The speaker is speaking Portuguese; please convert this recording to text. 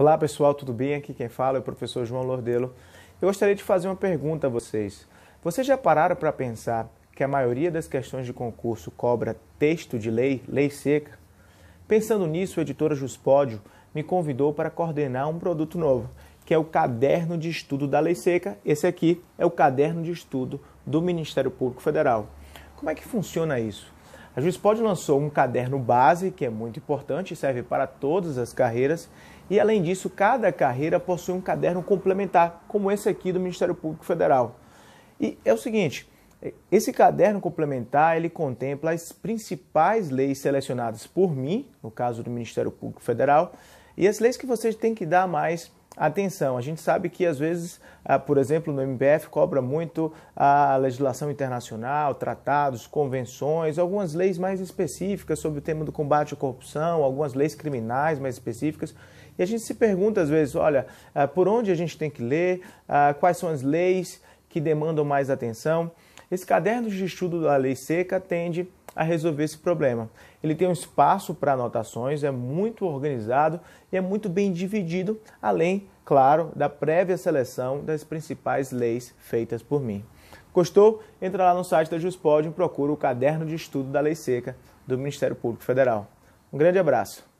Olá pessoal, tudo bem? Aqui quem fala é o professor João Lordelo. Eu gostaria de fazer uma pergunta a vocês. Vocês já pararam para pensar que a maioria das questões de concurso cobra texto de lei, lei seca? Pensando nisso, a editora Juspódio me convidou para coordenar um produto novo, que é o Caderno de Estudo da Lei Seca. Esse aqui é o Caderno de Estudo do Ministério Público Federal. Como é que funciona isso? A juiz pode lançou um caderno base, que é muito importante, serve para todas as carreiras, e além disso, cada carreira possui um caderno complementar, como esse aqui do Ministério Público Federal. E é o seguinte, esse caderno complementar, ele contempla as principais leis selecionadas por mim, no caso do Ministério Público Federal, e as leis que vocês têm que dar mais atenção. A gente sabe que às vezes, ah, por exemplo, no MBF cobra muito a legislação internacional, tratados, convenções, algumas leis mais específicas sobre o tema do combate à corrupção, algumas leis criminais mais específicas. E a gente se pergunta às vezes, olha, ah, por onde a gente tem que ler, ah, quais são as leis que demandam mais atenção. Esse caderno de estudo da lei seca tende a resolver esse problema. Ele tem um espaço para anotações, é muito organizado e é muito bem dividido, além, claro, da prévia seleção das principais leis feitas por mim. Gostou? Entra lá no site da JusPod e procura o caderno de estudo da Lei Seca do Ministério Público Federal. Um grande abraço.